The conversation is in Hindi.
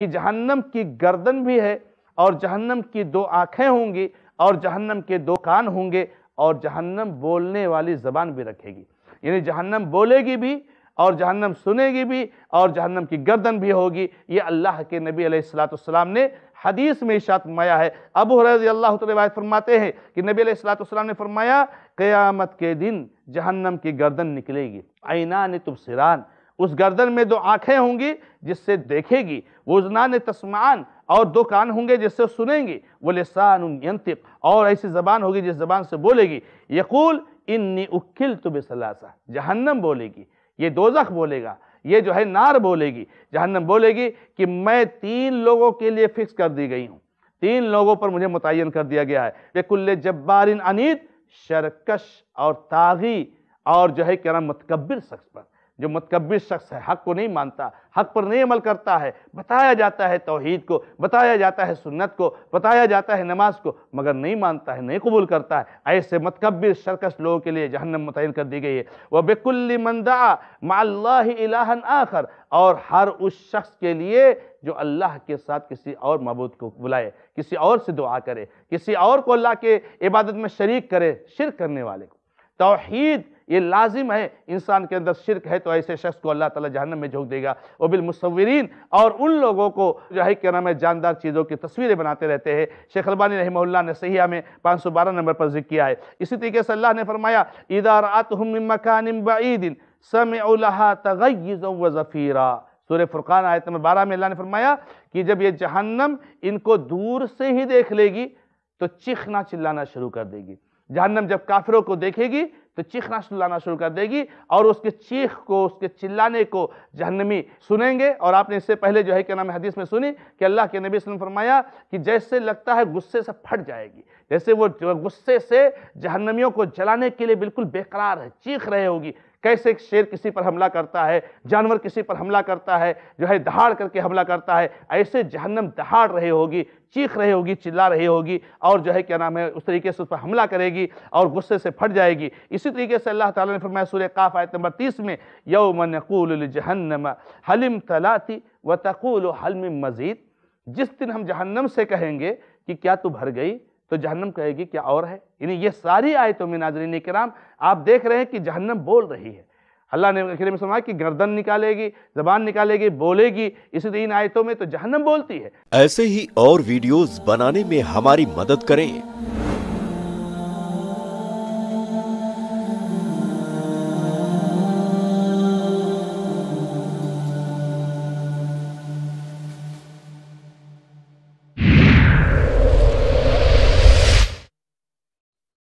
कि जहन्नम की गर्दन भी है और जहन्नम की दो आँखें होंगी और जहन्नम के दो कान होंगे और जहन्नम बोलने वाली जबान भी रखेगी यानी जहन्नम बोलेगी भी और जहन्नम सुनेगी भी और जहन्नम की गर्दन भी होगी ये अल्लाह के नबी अलैहिस्सलाम ने हदीस में इशात माया है अब अल्लाह तबायत फरमाते हैं कि नबी अलैहिस्सलाम ने फरमाया क़यामत के दिन जहन्नम की गर्दन निकलेगी आइना तुबसरान उस गर्दन में दो आँखें होंगी जिससे देखेगी वजनान तस्मान और दो कान होंगे जिससे सुनेंगी वो लसान और ऐसी ज़बान होगी जिस ज़बान से बोलेगी यकूल इन्नी उखिल तुब सलासा जहन्नम बोलेगी ये दोजख बोलेगा ये जो है नार बोलेगी जहन्नम बोलेगी कि मैं तीन लोगों के लिए फिक्स कर दी गई हूँ तीन लोगों पर मुझे मुतन कर दिया गया है कुल्ले जब्बारिन अनीत शरकश और तागी और जो है क्या नाम मतकबर शख्स पर जो मतकबिर शख्स है हक को नहीं मानता हक पर नहीं अमल करता है बताया जाता है तोहहीद को बताया जाता है सुन्नत को बताया जाता है नमाज को मगर नहीं मानता है नहीं कबूल करता है ऐसे मतकबिर शर्कश लोगों के लिए जहन्नम मुतन कर दी गई है वह बेकुल्ली मंदा माल्लाहन आखर और हर उस शख्स के लिए जो अल्लाह के साथ किसी और मबूद को बुलाए किसी और से दुआ करे किसी और को अल्लाह के इबादत में शरीक करे शिर करने वाले को तोहहीद ये लाजिम है इंसान के अंदर शिरक है तो ऐसे शख्स को अल्लाह ताला जहन्नम में झोंक देगा बिल मुसवरीन और उन लोगों को जो है क्या नाम है जानदार चीज़ों की तस्वीरें बनाते रहते हैं शेख अलबानी रही ने सही में पाँच सौ बारह नंबर पर जिक्र किया है इसी तरीके से अल्लाह ने फरमाया इदारात मकान बीदिन समय सूर्य फुरकान आयत नंबर बारह में अल्लाह ने फरमाया कि जब ये जहन्नम इनको दूर से ही देख लेगी तो चीखना चिल्लाना शुरू कर देगी जहन्नम जब काफिरों को देखेगी तो चीखना चिल्लाना शुरू कर देगी और उसके चीख को उसके चिल्लाने को जहनमी सुनेंगे और आपने इससे पहले जो है क्या नाम हदीस में सुनी कि अल्लाह के नबी सुन फरमाया कि जैसे लगता है गुस्से से फट जाएगी जैसे वो गुस्से से जहन्नमियों को जलाने के लिए बिल्कुल बेकरार है चीख रहे होगी कैसे एक शेर किसी पर हमला करता है जानवर किसी पर हमला करता है जो है दहाड़ करके हमला करता है ऐसे जहन्नम दहाड़ रहे होगी चीख रहे होगी चिल्ला रही होगी और जो है क्या नाम है उस तरीके से उस पर हमला करेगी और गुस्से से फट जाएगी इसी तरीके से अल्लाह ताला ने फरमाया सूर्य काफ आयत नंबर तीस में यौमन जहन्नम हलिम तलाती व तकूल हलम मजीद जिस दिन हम जहन्नम से कहेंगे कि क्या तू भर गई तो जहन्नम कहेगी क्या और है यानी ये सारी आयतों में नाजरीन कराम आप देख रहे हैं कि जहन्नम बोल रही है अल्लाह ने आखिर में समाया कि गर्दन निकालेगी जबान निकालेगी बोलेगी इसी इन आयतों में तो जहन्नम बोलती है ऐसे ही और वीडियोस बनाने में हमारी मदद करें